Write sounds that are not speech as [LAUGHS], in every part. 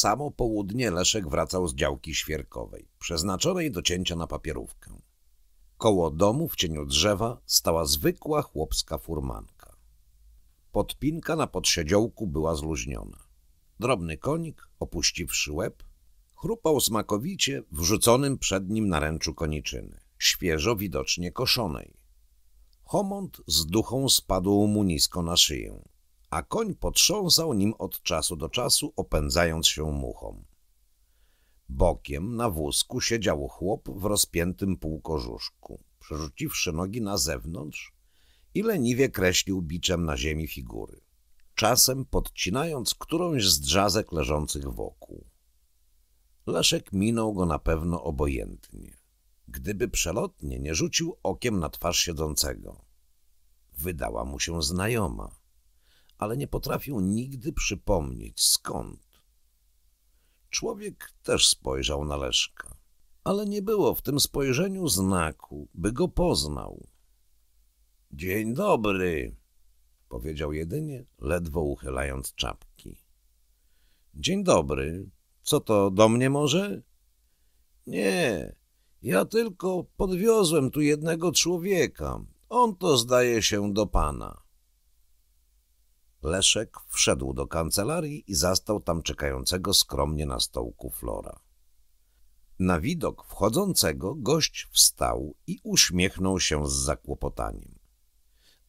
samo południe Leszek wracał z działki świerkowej, przeznaczonej do cięcia na papierówkę. Koło domu w cieniu drzewa stała zwykła chłopska furmanka. Podpinka na podsiedziołku była zluźniona. Drobny konik, opuściwszy łeb, chrupał smakowicie wrzuconym przed nim naręczu koniczyny, świeżo widocznie koszonej. Homont z duchą spadł mu nisko na szyję, a koń potrząsał nim od czasu do czasu, opędzając się muchą. Bokiem na wózku siedział chłop w rozpiętym półkorzuszku, przerzuciwszy nogi na zewnątrz i leniwie kreślił biczem na ziemi figury, czasem podcinając którąś z drzazek leżących wokół. Leszek minął go na pewno obojętnie, gdyby przelotnie nie rzucił okiem na twarz siedzącego. Wydała mu się znajoma ale nie potrafił nigdy przypomnieć skąd. Człowiek też spojrzał na Leszka, ale nie było w tym spojrzeniu znaku, by go poznał. Dzień dobry, powiedział jedynie, ledwo uchylając czapki. Dzień dobry. Co to do mnie może? Nie, ja tylko podwiozłem tu jednego człowieka. On to zdaje się do pana. Leszek wszedł do kancelarii i zastał tam czekającego skromnie na stołku Flora. Na widok wchodzącego gość wstał i uśmiechnął się z zakłopotaniem.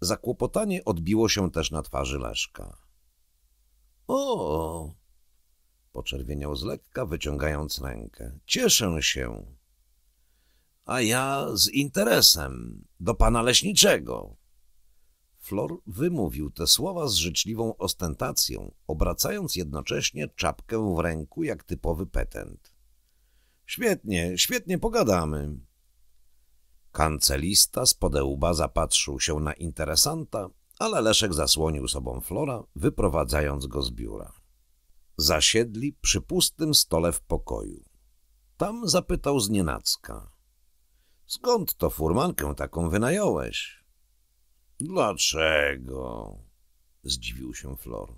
Zakłopotanie odbiło się też na twarzy Leszka. – O! – poczerwieniał z lekka, wyciągając rękę. – Cieszę się. – A ja z interesem, do pana leśniczego – Flor wymówił te słowa z życzliwą ostentacją, obracając jednocześnie czapkę w ręku jak typowy petent. Świetnie, świetnie pogadamy. Kancelista z podełba zapatrzył się na interesanta, ale Leszek zasłonił sobą Flora, wyprowadzając go z biura. Zasiedli przy pustym stole w pokoju. Tam zapytał znienacka. Skąd to furmankę taką wynająłeś? Dlaczego? Zdziwił się Flor.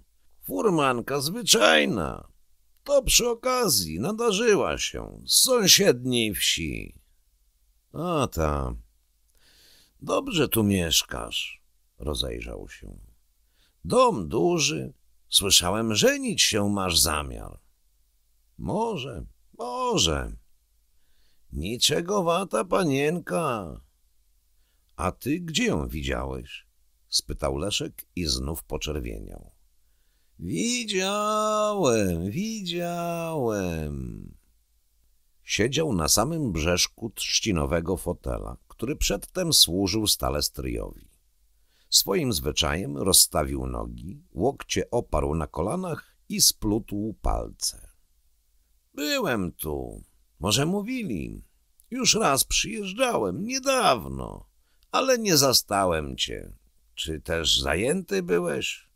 Furmanka zwyczajna. To przy okazji nadarzyła się z sąsiedniej wsi. A ta. Dobrze tu mieszkasz, rozejrzał się. Dom duży. Słyszałem, żenić się masz zamiar. Może, może. Niczego wata panienka, a ty gdzie ją widziałeś? spytał Leszek i znów poczerwieniał. Widziałem, widziałem. Siedział na samym brzeszku trzcinowego fotela, który przedtem służył stale stryjowi. Swoim zwyczajem rozstawił nogi, łokcie oparł na kolanach i splutł palce. Byłem tu, może mówili. Już raz przyjeżdżałem, niedawno ale nie zastałem cię. Czy też zajęty byłeś?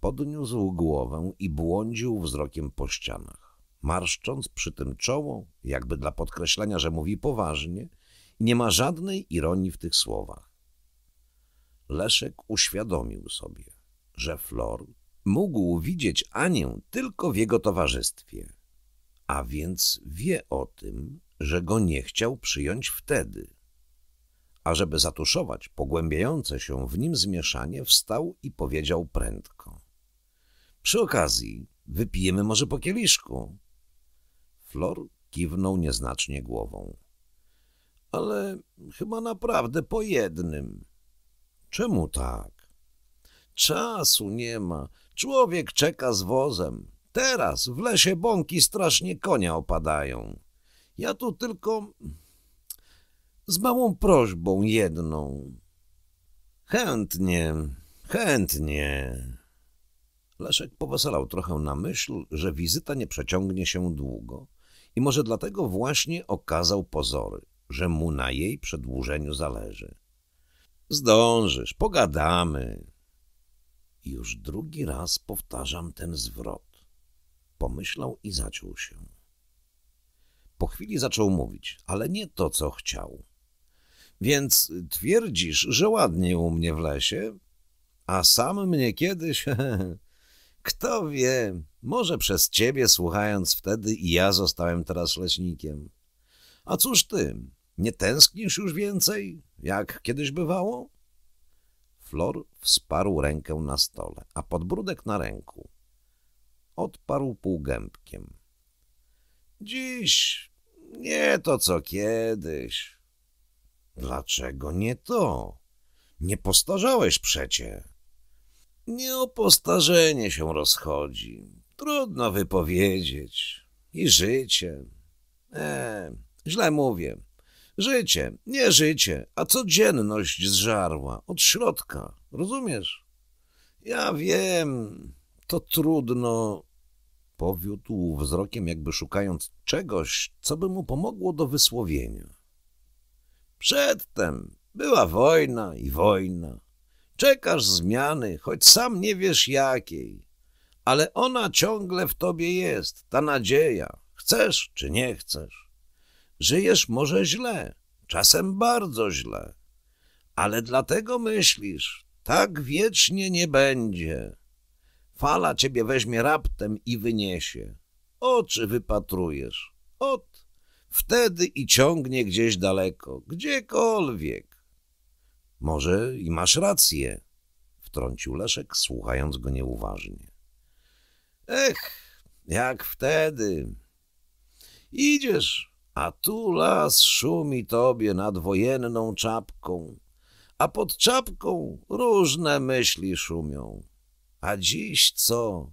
Podniósł głowę i błądził wzrokiem po ścianach, marszcząc przy tym czoło, jakby dla podkreślenia, że mówi poważnie nie ma żadnej ironii w tych słowach. Leszek uświadomił sobie, że Flor mógł widzieć Anię tylko w jego towarzystwie, a więc wie o tym, że go nie chciał przyjąć wtedy – a żeby zatuszować pogłębiające się w nim zmieszanie, wstał i powiedział prędko. Przy okazji wypijemy może po kieliszku. Flor kiwnął nieznacznie głową. Ale chyba naprawdę po jednym. Czemu tak? Czasu nie ma. Człowiek czeka z wozem. Teraz w lesie bąki strasznie konia opadają. Ja tu tylko z małą prośbą jedną. Chętnie, chętnie. Leszek poweselał trochę na myśl, że wizyta nie przeciągnie się długo i może dlatego właśnie okazał pozory, że mu na jej przedłużeniu zależy. Zdążysz, pogadamy. Już drugi raz powtarzam ten zwrot. Pomyślał i zaciął się. Po chwili zaczął mówić, ale nie to, co chciał. Więc twierdzisz, że ładnie u mnie w lesie, a sam mnie kiedyś... [LAUGHS] Kto wie, może przez ciebie słuchając wtedy i ja zostałem teraz leśnikiem. A cóż ty, nie tęsknisz już więcej, jak kiedyś bywało? Flor wsparł rękę na stole, a podbródek na ręku. Odparł półgębkiem. Dziś nie to co kiedyś. Dlaczego nie to? Nie postarzałeś przecie. Nie o postarzenie się rozchodzi. Trudno wypowiedzieć. I życie. E, źle mówię. Życie, nie życie, a codzienność zżarła, od środka, rozumiesz? Ja wiem, to trudno. Powiódł wzrokiem, jakby szukając czegoś, co by mu pomogło do wysłowienia. Przedtem była wojna i wojna. Czekasz zmiany, choć sam nie wiesz jakiej, ale ona ciągle w tobie jest, ta nadzieja, chcesz czy nie chcesz. Żyjesz może źle, czasem bardzo źle, ale dlatego myślisz, tak wiecznie nie będzie. Fala ciebie weźmie raptem i wyniesie. Oczy wypatrujesz. Ot wtedy i ciągnie gdzieś daleko, gdziekolwiek. Może i masz rację, wtrącił Leszek, słuchając go nieuważnie. Ech, jak wtedy. Idziesz, a tu las szumi tobie nad wojenną czapką, a pod czapką różne myśli szumią. A dziś co?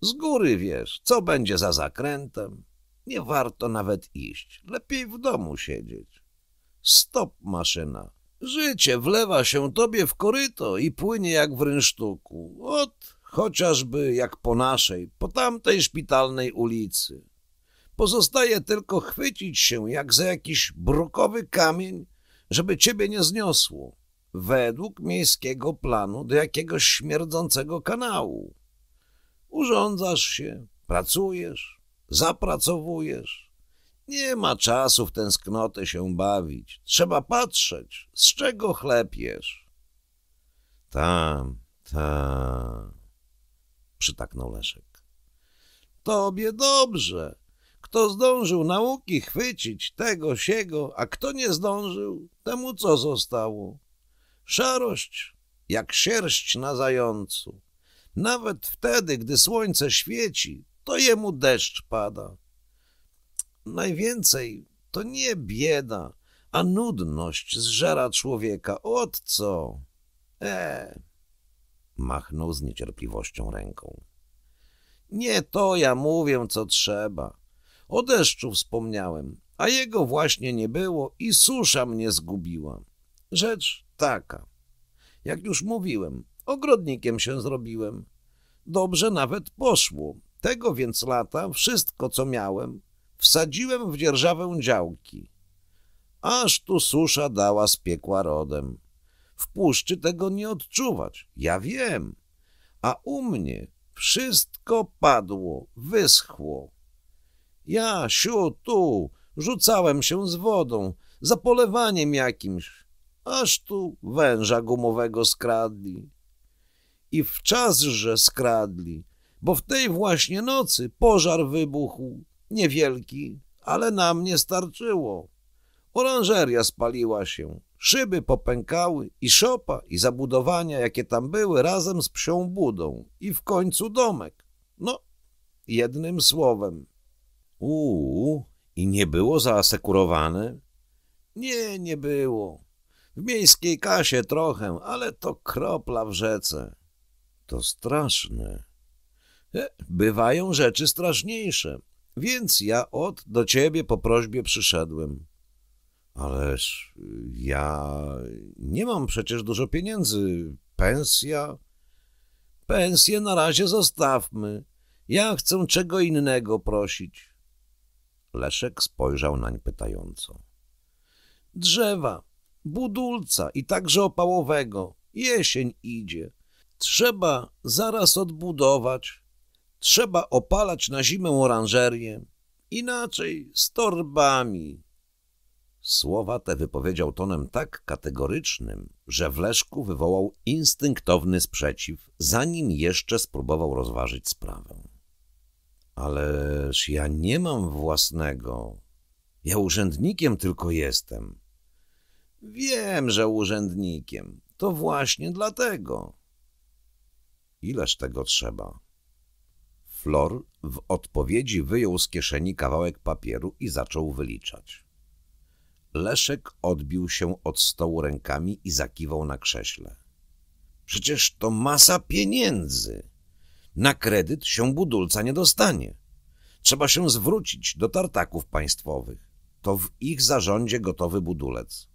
Z góry wiesz, co będzie za zakrętem, nie warto nawet iść. Lepiej w domu siedzieć. Stop, maszyna. Życie wlewa się tobie w koryto i płynie jak w rynsztuku. Ot, chociażby jak po naszej, po tamtej szpitalnej ulicy. Pozostaje tylko chwycić się jak za jakiś brukowy kamień, żeby ciebie nie zniosło. Według miejskiego planu do jakiegoś śmierdzącego kanału. Urządzasz się, pracujesz, zapracowujesz. Nie ma czasu w tęsknotę się bawić. Trzeba patrzeć, z czego chlepiesz. Tam, tam, przytaknął Leszek. Tobie dobrze. Kto zdążył nauki chwycić tego, siego, a kto nie zdążył, temu co zostało? Szarość jak sierść na zającu. Nawet wtedy, gdy słońce świeci, to jemu deszcz pada. Najwięcej to nie bieda, a nudność zżera człowieka. Ot co? E. Machnął z niecierpliwością ręką. Nie to ja mówię, co trzeba. O deszczu wspomniałem, a jego właśnie nie było i susza mnie zgubiła. Rzecz taka. Jak już mówiłem, ogrodnikiem się zrobiłem. Dobrze nawet poszło, tego więc lata wszystko, co miałem, wsadziłem w dzierżawę działki. Aż tu susza dała z piekła rodem. W puszczy tego nie odczuwać, ja wiem. A u mnie wszystko padło, wyschło. Ja, siu, tu, rzucałem się z wodą, za polewaniem jakimś, aż tu węża gumowego skradli. I w czas, że skradli, bo w tej właśnie nocy pożar wybuchł, niewielki, ale nam nie starczyło. Oranżeria spaliła się, szyby popękały i szopa i zabudowania, jakie tam były, razem z psią budą i w końcu domek. No, jednym słowem. Uuu, i nie było zaasekurowane? Nie, nie było. W miejskiej kasie trochę, ale to kropla w rzece. To straszne. Bywają rzeczy straszniejsze, więc ja od do ciebie po prośbie przyszedłem. Ależ y, ja nie mam przecież dużo pieniędzy. Pensja? Pensję na razie zostawmy. Ja chcę czego innego prosić. Leszek spojrzał nań pytająco. Drzewa, budulca i także opałowego. Jesień idzie. Trzeba zaraz odbudować. Trzeba opalać na zimę oranżerię, inaczej z torbami. Słowa te wypowiedział tonem tak kategorycznym, że w Leszku wywołał instynktowny sprzeciw, zanim jeszcze spróbował rozważyć sprawę. Ależ ja nie mam własnego. Ja urzędnikiem tylko jestem. Wiem, że urzędnikiem. To właśnie dlatego. Ileż tego trzeba? Flor w odpowiedzi wyjął z kieszeni kawałek papieru i zaczął wyliczać. Leszek odbił się od stołu rękami i zakiwał na krześle. Przecież to masa pieniędzy. Na kredyt się budulca nie dostanie. Trzeba się zwrócić do tartaków państwowych. To w ich zarządzie gotowy budulec.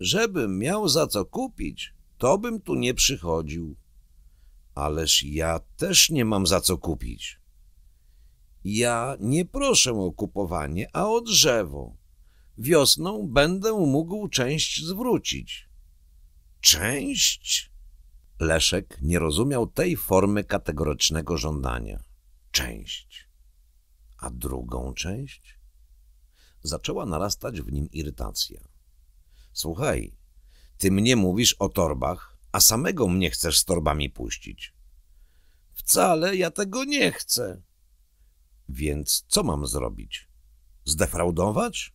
Żebym miał za co kupić, to bym tu nie przychodził. Ależ ja też nie mam za co kupić. Ja nie proszę o kupowanie, a o drzewo. Wiosną będę mógł część zwrócić. Część? Leszek nie rozumiał tej formy kategorycznego żądania. Część. A drugą część? Zaczęła narastać w nim irytacja. Słuchaj, ty mnie mówisz o torbach, a samego mnie chcesz z torbami puścić. Wcale ja tego nie chcę. Więc co mam zrobić? Zdefraudować?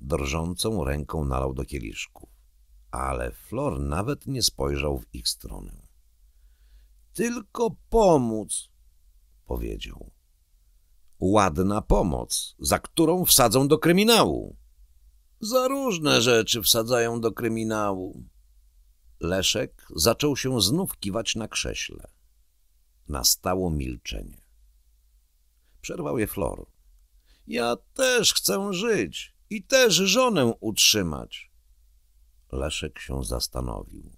Drżącą ręką nalał do kieliszków, ale Flor nawet nie spojrzał w ich stronę. Tylko pomóc, powiedział. Ładna pomoc, za którą wsadzą do kryminału. Za różne rzeczy wsadzają do kryminału, Leszek zaczął się znów kiwać na krześle. Nastało milczenie. Przerwał je Flor. Ja też chcę żyć i też żonę utrzymać. Leszek się zastanowił.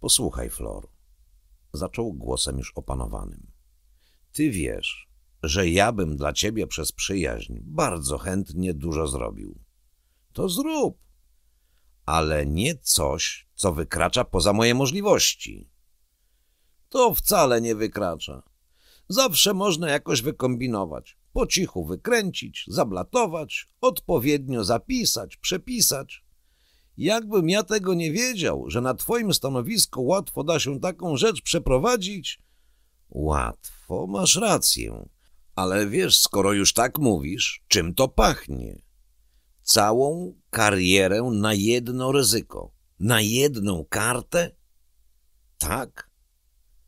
Posłuchaj, Flor, zaczął głosem już opanowanym. Ty wiesz, że ja bym dla ciebie przez przyjaźń bardzo chętnie dużo zrobił. To zrób, ale nie coś, co wykracza poza moje możliwości. To wcale nie wykracza. Zawsze można jakoś wykombinować, po cichu wykręcić, zablatować, odpowiednio zapisać, przepisać. Jakbym ja tego nie wiedział, że na twoim stanowisku łatwo da się taką rzecz przeprowadzić... Łatwo, masz rację. Ale wiesz, skoro już tak mówisz, czym to pachnie? Całą karierę na jedno ryzyko. Na jedną kartę? Tak.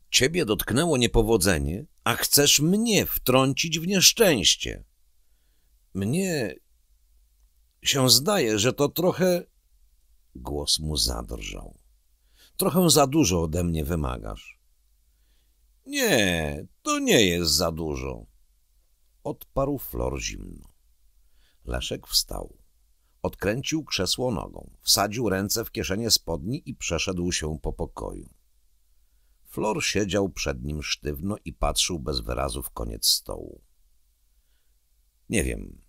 Ciebie dotknęło niepowodzenie, a chcesz mnie wtrącić w nieszczęście. Mnie się zdaje, że to trochę... Głos mu zadrżał. Trochę za dużo ode mnie wymagasz. Nie, to nie jest za dużo. Odparł Flor zimno. Leszek wstał. Odkręcił krzesło nogą, wsadził ręce w kieszenie spodni i przeszedł się po pokoju. Flor siedział przed nim sztywno i patrzył bez wyrazu w koniec stołu. Nie wiem.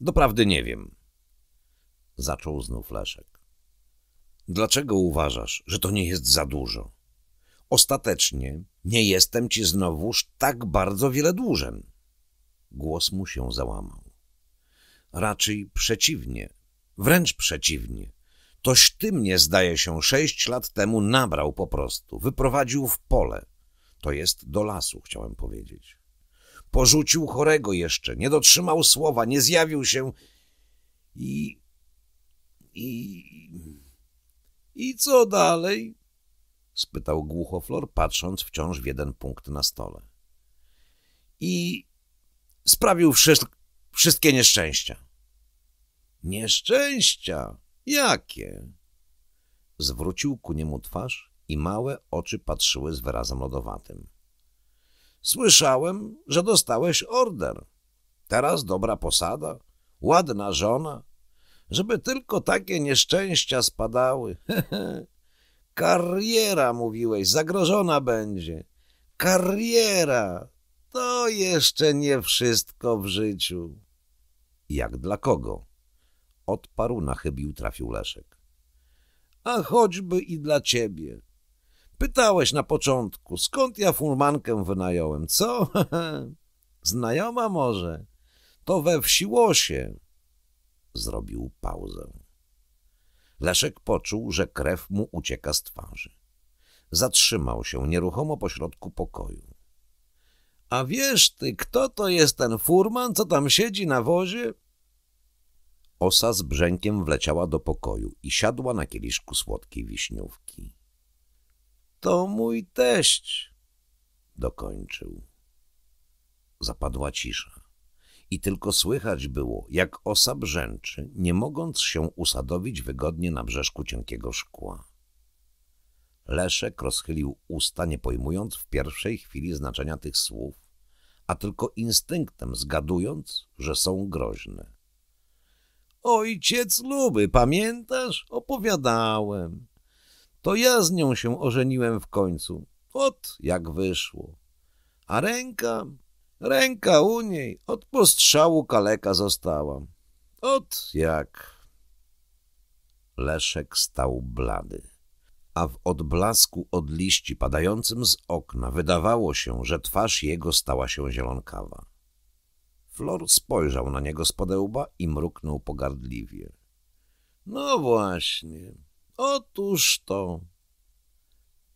Doprawdy nie wiem. Zaczął znów Leszek. Dlaczego uważasz, że to nie jest za dużo? Ostatecznie nie jestem ci znowuż tak bardzo wiele dłużen. Głos mu się załamał. Raczej przeciwnie. Wręcz przeciwnie. Toś ty mnie, zdaje się, sześć lat temu nabrał po prostu, wyprowadził w pole. To jest do lasu, chciałem powiedzieć. Porzucił chorego jeszcze, nie dotrzymał słowa, nie zjawił się i... i... i co dalej? spytał głuchoflor, patrząc wciąż w jeden punkt na stole. I sprawił wszystkie nieszczęścia. Nieszczęścia? Jakie? Zwrócił ku niemu twarz i małe oczy patrzyły z wyrazem lodowatym. Słyszałem, że dostałeś order. Teraz dobra posada, ładna żona. Żeby tylko takie nieszczęścia spadały. [LAUGHS] Kariera, mówiłeś, zagrożona będzie. Kariera! To jeszcze nie wszystko w życiu. Jak dla kogo? Odparł na chybił trafił Leszek. A choćby i dla ciebie. Pytałeś na początku, skąd ja furmankę wynająłem, co? [LAUGHS] Znajoma może. To we wsiłosie. Zrobił pauzę. Leszek poczuł, że krew mu ucieka z twarzy. Zatrzymał się nieruchomo pośrodku pokoju. A wiesz ty, kto to jest ten furman, co tam siedzi na wozie? Osa z brzękiem wleciała do pokoju i siadła na kieliszku słodkiej wiśniówki. — To mój teść! — dokończył. Zapadła cisza i tylko słychać było, jak osa brzęczy, nie mogąc się usadowić wygodnie na brzeszku cienkiego szkła. Leszek rozchylił usta, nie pojmując w pierwszej chwili znaczenia tych słów, a tylko instynktem zgadując, że są groźne. Ojciec Luby, pamiętasz? Opowiadałem. To ja z nią się ożeniłem w końcu. Ot, jak wyszło. A ręka, ręka u niej od postrzału kaleka została. Ot, jak... Leszek stał blady, a w odblasku od liści padającym z okna wydawało się, że twarz jego stała się zielonkawa. Flor spojrzał na niego z podełba i mruknął pogardliwie. No właśnie, otóż to.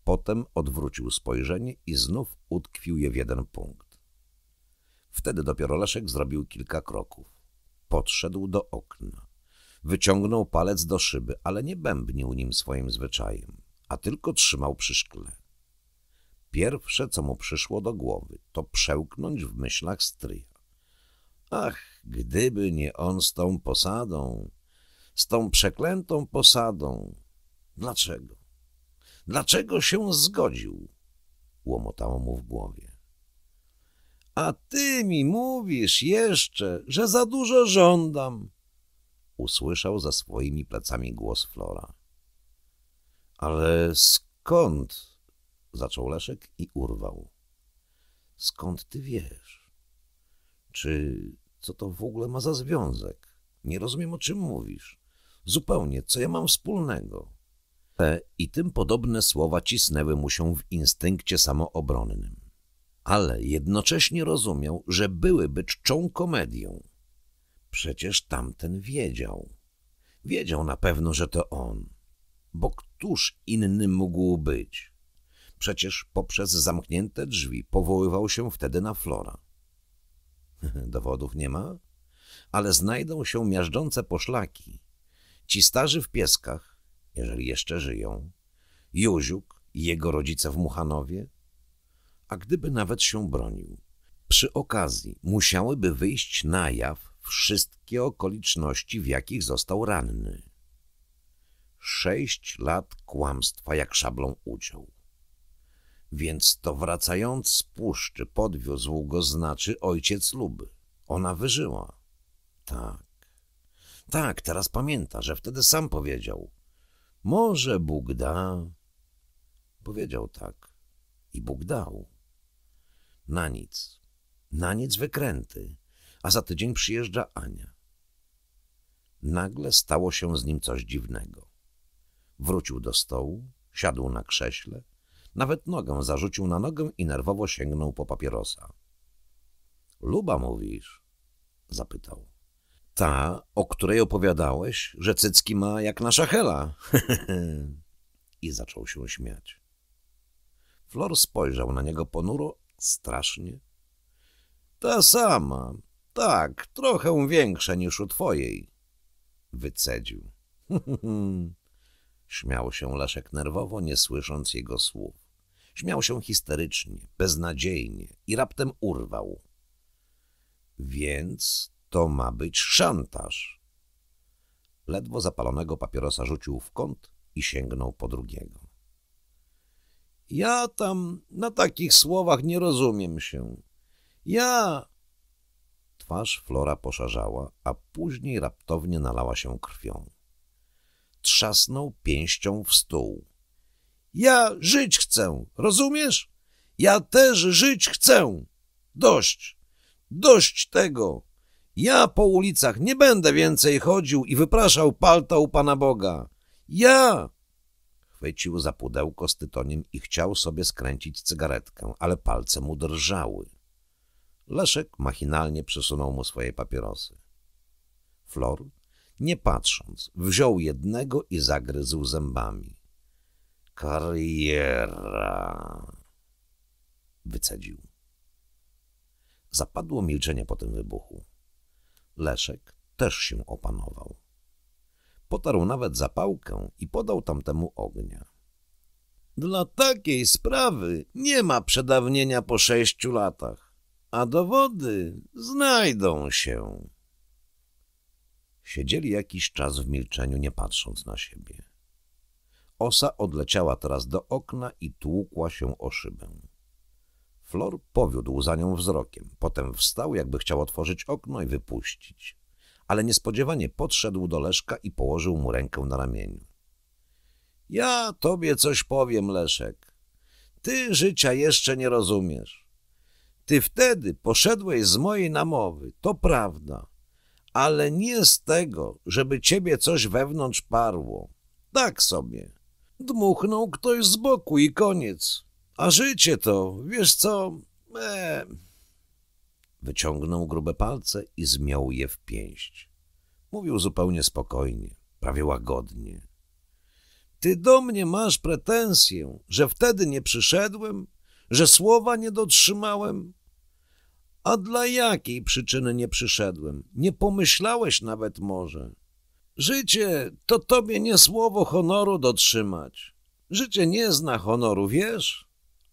Potem odwrócił spojrzenie i znów utkwił je w jeden punkt. Wtedy dopiero Leszek zrobił kilka kroków. Podszedł do okna. Wyciągnął palec do szyby, ale nie bębnił nim swoim zwyczajem, a tylko trzymał przy szkle. Pierwsze, co mu przyszło do głowy, to przełknąć w myślach stryja. Ach, gdyby nie on z tą posadą, z tą przeklętą posadą. Dlaczego? Dlaczego się zgodził? Łomotało mu w głowie. A ty mi mówisz jeszcze, że za dużo żądam. Usłyszał za swoimi plecami głos Flora. Ale skąd? Zaczął Leszek i urwał. Skąd ty wiesz? Czy co to w ogóle ma za związek? Nie rozumiem, o czym mówisz. Zupełnie, co ja mam wspólnego? Te i tym podobne słowa cisnęły mu się w instynkcie samoobronnym. Ale jednocześnie rozumiał, że byłyby czczą komedią. Przecież tamten wiedział. Wiedział na pewno, że to on. Bo któż inny mógł być? Przecież poprzez zamknięte drzwi powoływał się wtedy na Flora. [LAUGHS] Dowodów nie ma, ale znajdą się miażdżące poszlaki. Ci starzy w pieskach, jeżeli jeszcze żyją, Józiuk i jego rodzice w Muchanowie, a gdyby nawet się bronił. Przy okazji musiałyby wyjść na jaw wszystkie okoliczności, w jakich został ranny. Sześć lat kłamstwa jak szablą uciął. Więc to wracając z puszczy podwiózł go znaczy ojciec Luby. Ona wyżyła. Tak. Tak, teraz pamięta, że wtedy sam powiedział. Może Bóg da. Powiedział tak. I Bóg dał. Na nic. Na nic wykręty. A za tydzień przyjeżdża Ania. Nagle stało się z nim coś dziwnego. Wrócił do stołu, siadł na krześle, nawet nogę zarzucił na nogę i nerwowo sięgnął po papierosa. — Luba mówisz? — zapytał. — Ta, o której opowiadałeś, że cycki ma jak nasza Hela. [LAUGHS] I zaczął się śmiać. Flor spojrzał na niego ponuro, strasznie. — Ta sama. Tak, trochę większa niż u twojej. Wycedził. [LAUGHS] Śmiał się Laszek nerwowo, nie słysząc jego słów. Śmiał się histerycznie, beznadziejnie i raptem urwał. Więc to ma być szantaż. Ledwo zapalonego papierosa rzucił w kąt i sięgnął po drugiego. Ja tam na takich słowach nie rozumiem się. Ja... Twarz Flora poszarzała, a później raptownie nalała się krwią trzasnął pięścią w stół. Ja żyć chcę, rozumiesz? Ja też żyć chcę. Dość, dość tego. Ja po ulicach nie będę więcej chodził i wypraszał palta u Pana Boga. Ja! Chwycił za pudełko z tytoniem i chciał sobie skręcić cygaretkę, ale palce mu drżały. Leszek machinalnie przesunął mu swoje papierosy. Flor nie patrząc, wziął jednego i zagryzł zębami. Kariera! Wycedził. Zapadło milczenie po tym wybuchu. Leszek też się opanował. Potarł nawet zapałkę i podał tamtemu ognia. Dla takiej sprawy nie ma przedawnienia po sześciu latach, a dowody znajdą się. Siedzieli jakiś czas w milczeniu, nie patrząc na siebie. Osa odleciała teraz do okna i tłukła się o szybę. Flor powiódł za nią wzrokiem, potem wstał, jakby chciał otworzyć okno i wypuścić. Ale niespodziewanie podszedł do Leszka i położył mu rękę na ramieniu. — Ja tobie coś powiem, Leszek. Ty życia jeszcze nie rozumiesz. Ty wtedy poszedłeś z mojej namowy, to prawda ale nie z tego, żeby ciebie coś wewnątrz parło. Tak sobie. Dmuchnął ktoś z boku i koniec. A życie to, wiesz co, eee. Wyciągnął grube palce i zmiął je w pięść. Mówił zupełnie spokojnie, prawie łagodnie. Ty do mnie masz pretensję, że wtedy nie przyszedłem, że słowa nie dotrzymałem, a dla jakiej przyczyny nie przyszedłem? Nie pomyślałeś nawet może. Życie to tobie nie słowo honoru dotrzymać. Życie nie zna honoru, wiesz?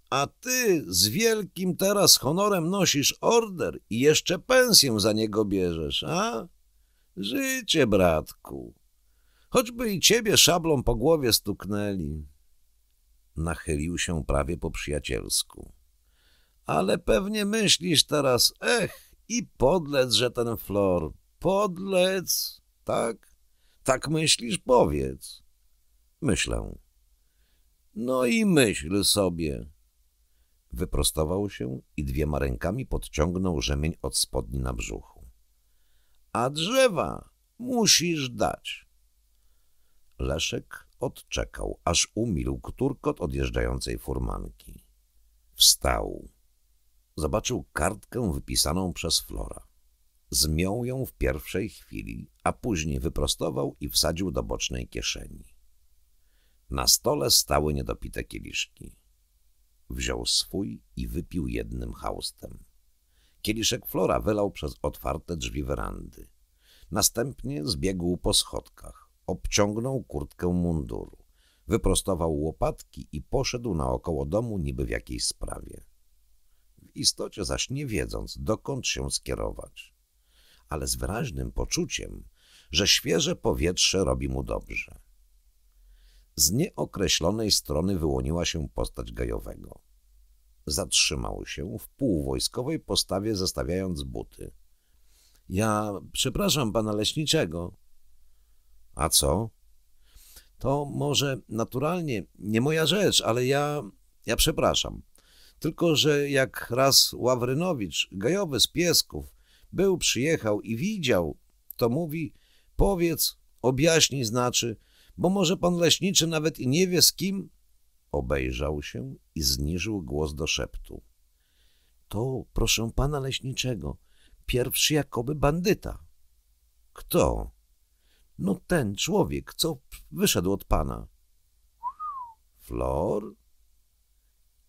A ty z wielkim teraz honorem nosisz order i jeszcze pensję za niego bierzesz, a? Życie, bratku. Choćby i ciebie szablą po głowie stuknęli. Nachylił się prawie po przyjacielsku. Ale pewnie myślisz teraz, ech, i podlec, że ten Flor. Podlec, tak? Tak myślisz? Powiedz. Myślę. No i myśl sobie. Wyprostował się i dwiema rękami podciągnął rzemień od spodni na brzuchu. A drzewa musisz dać. Leszek odczekał, aż umilkł turkot odjeżdżającej furmanki. Wstał. Zobaczył kartkę wypisaną przez Flora. Zmiął ją w pierwszej chwili, a później wyprostował i wsadził do bocznej kieszeni. Na stole stały niedopite kieliszki. Wziął swój i wypił jednym haustem. Kieliszek Flora wylał przez otwarte drzwi werandy. Następnie zbiegł po schodkach, obciągnął kurtkę munduru, wyprostował łopatki i poszedł naokoło domu niby w jakiejś sprawie istocie zaś nie wiedząc, dokąd się skierować. Ale z wyraźnym poczuciem, że świeże powietrze robi mu dobrze. Z nieokreślonej strony wyłoniła się postać gajowego. Zatrzymał się w półwojskowej postawie, zestawiając buty. — Ja przepraszam pana leśniczego. — A co? — To może naturalnie nie moja rzecz, ale ja... ja przepraszam. Tylko, że jak raz Ławrynowicz, gajowy z Piesków, był, przyjechał i widział, to mówi, powiedz, objaśnij znaczy, bo może pan leśniczy nawet i nie wie z kim. Obejrzał się i zniżył głos do szeptu. To, proszę pana leśniczego, pierwszy jakoby bandyta. Kto? No ten człowiek, co wyszedł od pana. Flor?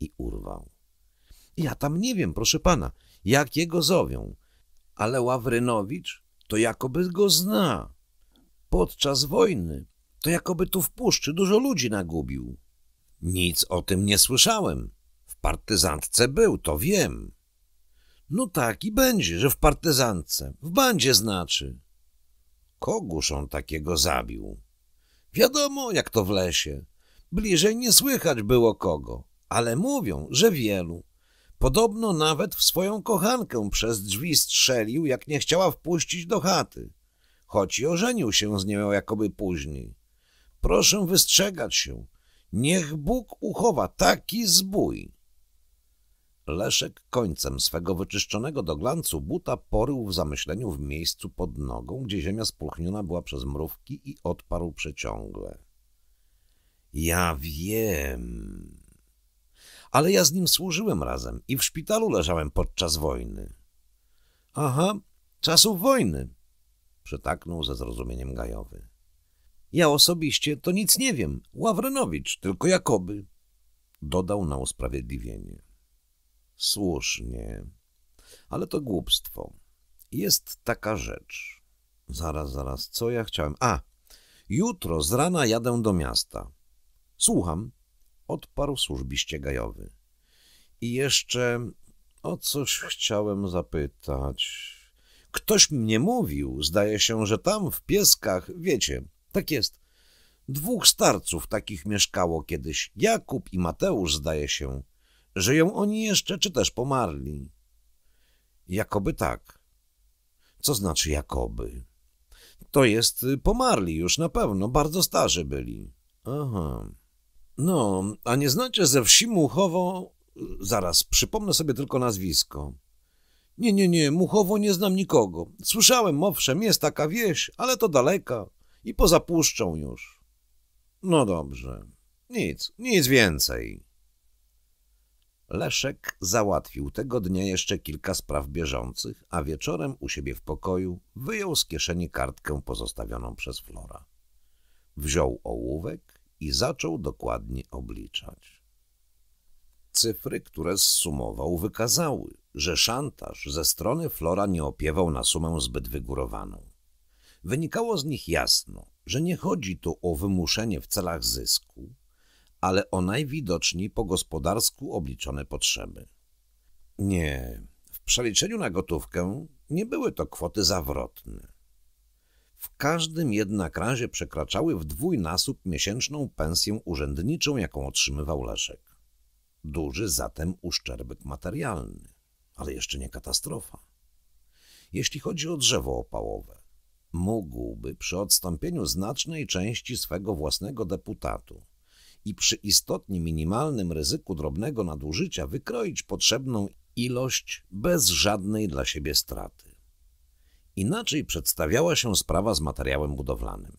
I urwał. Ja tam nie wiem, proszę pana, jak jego zowią, ale Ławrynowicz to jakoby go zna. Podczas wojny to jakoby tu w puszczy dużo ludzi nagubił. Nic o tym nie słyszałem. W partyzantce był, to wiem. No tak i będzie, że w partyzantce, w bandzie znaczy. Kogóż on takiego zabił? Wiadomo, jak to w lesie. Bliżej nie słychać było kogo, ale mówią, że wielu. Podobno nawet w swoją kochankę przez drzwi strzelił, jak nie chciała wpuścić do chaty, choć i ożenił się z nią jakoby później. Proszę wystrzegać się, niech Bóg uchowa taki zbój. Leszek końcem swego wyczyszczonego do glancu buta porył w zamyśleniu w miejscu pod nogą, gdzie ziemia spulchniona była przez mrówki i odparł przeciągle. — Ja wiem ale ja z nim służyłem razem i w szpitalu leżałem podczas wojny. Aha, czasów wojny, przytaknął ze zrozumieniem Gajowy. Ja osobiście to nic nie wiem, Ławrenowicz, tylko jakoby, dodał na usprawiedliwienie. Słusznie, ale to głupstwo. Jest taka rzecz. Zaraz, zaraz, co ja chciałem? A, jutro z rana jadę do miasta. Słucham, odparł służbiście Gajowy. I jeszcze o coś chciałem zapytać. Ktoś mnie mówił, zdaje się, że tam w Pieskach, wiecie, tak jest, dwóch starców takich mieszkało kiedyś, Jakub i Mateusz, zdaje się. Żyją oni jeszcze, czy też pomarli? Jakoby tak. Co znaczy jakoby? To jest, y, pomarli już na pewno, bardzo starzy byli. Aha. No, a nie znacie ze wsi Muchową... Zaraz, przypomnę sobie tylko nazwisko. Nie, nie, nie, Muchowo nie znam nikogo. Słyszałem, owszem, jest taka wieś, ale to daleka i poza puszczą już. No dobrze, nic, nic więcej. Leszek załatwił tego dnia jeszcze kilka spraw bieżących, a wieczorem u siebie w pokoju wyjął z kieszeni kartkę pozostawioną przez Flora. Wziął ołówek i zaczął dokładnie obliczać. Cyfry, które zsumował, wykazały, że szantaż ze strony Flora nie opiewał na sumę zbyt wygórowaną. Wynikało z nich jasno, że nie chodzi tu o wymuszenie w celach zysku, ale o najwidoczniej po gospodarsku obliczone potrzeby. Nie, w przeliczeniu na gotówkę nie były to kwoty zawrotne. W każdym jednak razie przekraczały w dwójnasób miesięczną pensję urzędniczą, jaką otrzymywał Leszek. Duży zatem uszczerbek materialny, ale jeszcze nie katastrofa. Jeśli chodzi o drzewo opałowe, mógłby przy odstąpieniu znacznej części swego własnego deputatu i przy istotnie minimalnym ryzyku drobnego nadużycia wykroić potrzebną ilość bez żadnej dla siebie straty. Inaczej przedstawiała się sprawa z materiałem budowlanym.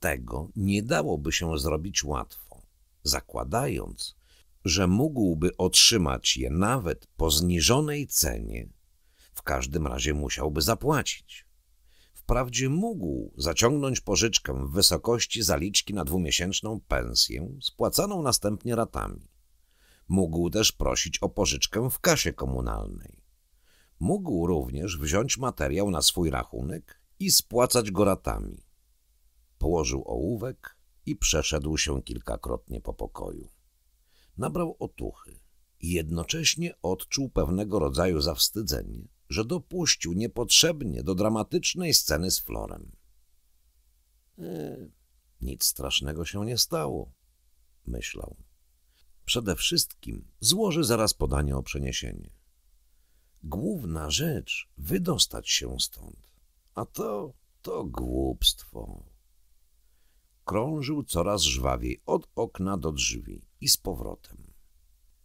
Tego nie dałoby się zrobić łatwo, zakładając, że mógłby otrzymać je nawet po zniżonej cenie, w każdym razie musiałby zapłacić. Wprawdzie mógł zaciągnąć pożyczkę w wysokości zaliczki na dwumiesięczną pensję, spłacaną następnie ratami. Mógł też prosić o pożyczkę w kasie komunalnej. Mógł również wziąć materiał na swój rachunek i spłacać go ratami. Położył ołówek i przeszedł się kilkakrotnie po pokoju. Nabrał otuchy i jednocześnie odczuł pewnego rodzaju zawstydzenie, że dopuścił niepotrzebnie do dramatycznej sceny z Florem. E, nic strasznego się nie stało, myślał. Przede wszystkim złoży zaraz podanie o przeniesienie. Główna rzecz – wydostać się stąd. A to, to głupstwo. Krążył coraz żwawiej od okna do drzwi i z powrotem.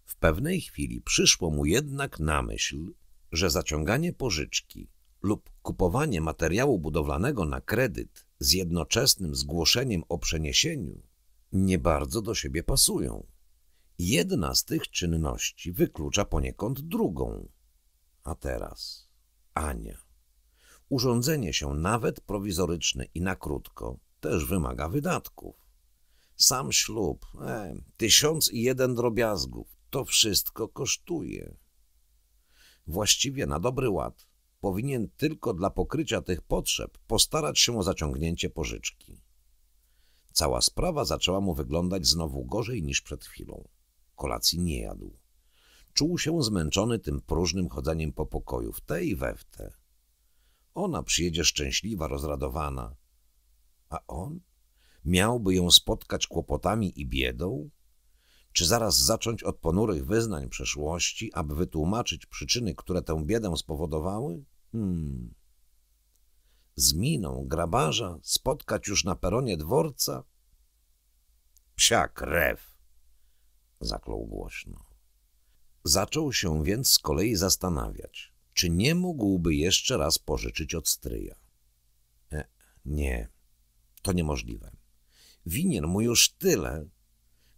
W pewnej chwili przyszło mu jednak na myśl, że zaciąganie pożyczki lub kupowanie materiału budowlanego na kredyt z jednoczesnym zgłoszeniem o przeniesieniu nie bardzo do siebie pasują. Jedna z tych czynności wyklucza poniekąd drugą – a teraz Ania. Urządzenie się nawet prowizoryczne i na krótko też wymaga wydatków. Sam ślub, e, tysiąc i jeden drobiazgów, to wszystko kosztuje. Właściwie na dobry ład powinien tylko dla pokrycia tych potrzeb postarać się o zaciągnięcie pożyczki. Cała sprawa zaczęła mu wyglądać znowu gorzej niż przed chwilą. Kolacji nie jadł. Czuł się zmęczony tym próżnym chodzeniem po pokoju, w te i we w te. Ona przyjedzie szczęśliwa, rozradowana. A on? Miałby ją spotkać kłopotami i biedą? Czy zaraz zacząć od ponurych wyznań przeszłości, aby wytłumaczyć przyczyny, które tę biedę spowodowały? Hmm. Z miną grabarza spotkać już na peronie dworca? Psia krew! Zaklął głośno. Zaczął się więc z kolei zastanawiać, czy nie mógłby jeszcze raz pożyczyć od stryja. E, nie, to niemożliwe. Winien mu już tyle,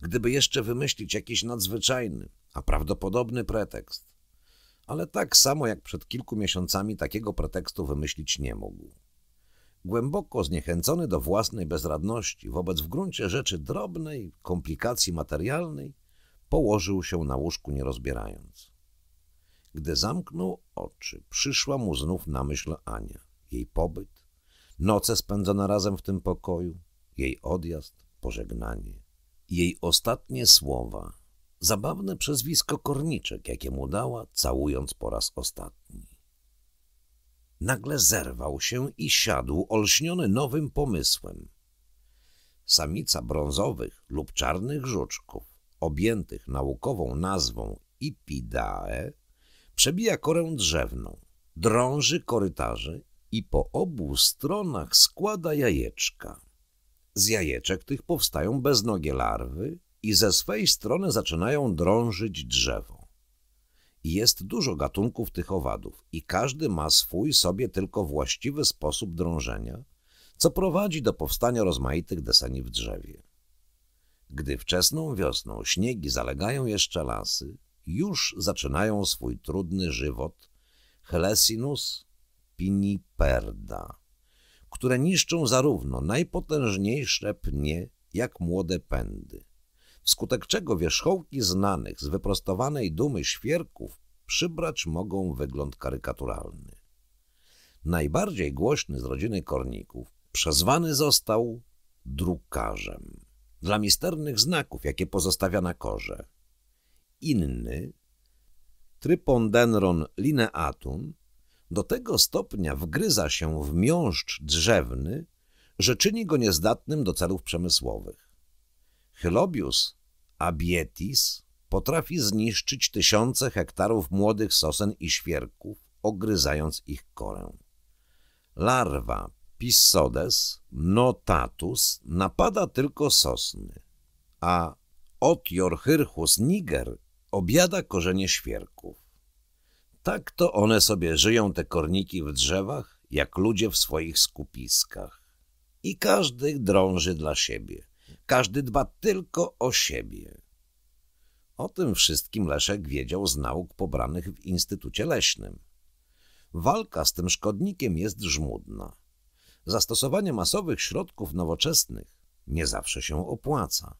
gdyby jeszcze wymyślić jakiś nadzwyczajny, a prawdopodobny pretekst. Ale tak samo jak przed kilku miesiącami takiego pretekstu wymyślić nie mógł. Głęboko zniechęcony do własnej bezradności wobec w gruncie rzeczy drobnej komplikacji materialnej, położył się na łóżku nie rozbierając. Gdy zamknął oczy, przyszła mu znów na myśl Ania, jej pobyt, noce spędzone razem w tym pokoju, jej odjazd, pożegnanie. Jej ostatnie słowa, zabawne przezwisko Korniczek, jakie mu dała, całując po raz ostatni. Nagle zerwał się i siadł, olśniony nowym pomysłem. Samica brązowych lub czarnych żuczków objętych naukową nazwą Ipidae, przebija korę drzewną, drąży korytarze i po obu stronach składa jajeczka. Z jajeczek tych powstają beznogie larwy i ze swej strony zaczynają drążyć drzewo. Jest dużo gatunków tych owadów i każdy ma swój sobie tylko właściwy sposób drążenia, co prowadzi do powstania rozmaitych deseni w drzewie. Gdy wczesną wiosną śniegi zalegają jeszcze lasy, już zaczynają swój trudny żywot Helesinus piniperda, które niszczą zarówno najpotężniejsze pnie, jak młode pędy, wskutek czego wierzchołki znanych z wyprostowanej dumy świerków przybrać mogą wygląd karykaturalny. Najbardziej głośny z rodziny korników przezwany został drukarzem dla misternych znaków, jakie pozostawia na korze. Inny, Trypondendron lineatum, do tego stopnia wgryza się w miąższ drzewny, że czyni go niezdatnym do celów przemysłowych. Chylobius abietis potrafi zniszczyć tysiące hektarów młodych sosen i świerków, ogryzając ich korę. Larwa Pissodes notatus napada tylko sosny, a Otjorchyrchus niger objada korzenie świerków. Tak to one sobie żyją te korniki w drzewach, jak ludzie w swoich skupiskach. I każdy drąży dla siebie, każdy dba tylko o siebie. O tym wszystkim Leszek wiedział z nauk pobranych w Instytucie Leśnym. Walka z tym szkodnikiem jest żmudna zastosowanie masowych środków nowoczesnych nie zawsze się opłaca.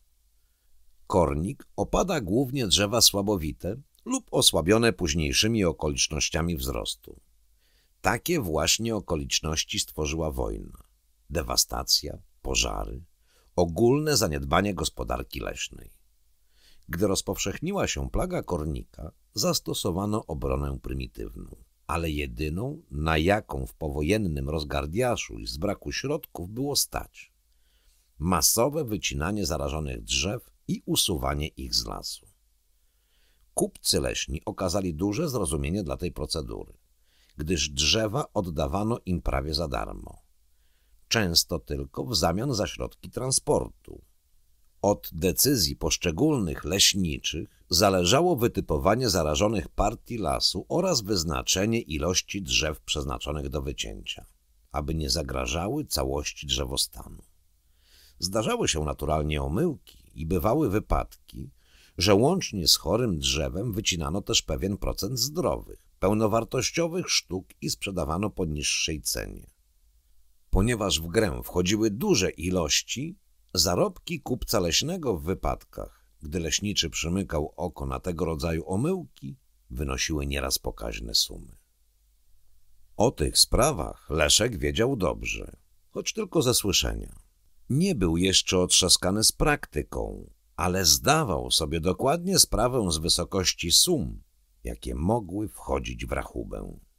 Kornik opada głównie drzewa słabowite lub osłabione późniejszymi okolicznościami wzrostu. Takie właśnie okoliczności stworzyła wojna, dewastacja, pożary, ogólne zaniedbanie gospodarki leśnej. Gdy rozpowszechniła się plaga kornika, zastosowano obronę prymitywną ale jedyną, na jaką w powojennym rozgardiaszu i z braku środków było stać. Masowe wycinanie zarażonych drzew i usuwanie ich z lasu. Kupcy leśni okazali duże zrozumienie dla tej procedury, gdyż drzewa oddawano im prawie za darmo. Często tylko w zamian za środki transportu – od decyzji poszczególnych leśniczych zależało wytypowanie zarażonych partii lasu oraz wyznaczenie ilości drzew przeznaczonych do wycięcia, aby nie zagrażały całości drzewostanu. Zdarzały się naturalnie omyłki i bywały wypadki, że łącznie z chorym drzewem wycinano też pewien procent zdrowych, pełnowartościowych sztuk i sprzedawano po niższej cenie. Ponieważ w grę wchodziły duże ilości, Zarobki kupca leśnego w wypadkach, gdy leśniczy przymykał oko na tego rodzaju omyłki, wynosiły nieraz pokaźne sumy. O tych sprawach Leszek wiedział dobrze, choć tylko ze słyszenia. Nie był jeszcze otrzaskany z praktyką, ale zdawał sobie dokładnie sprawę z wysokości sum, jakie mogły wchodzić w rachubę.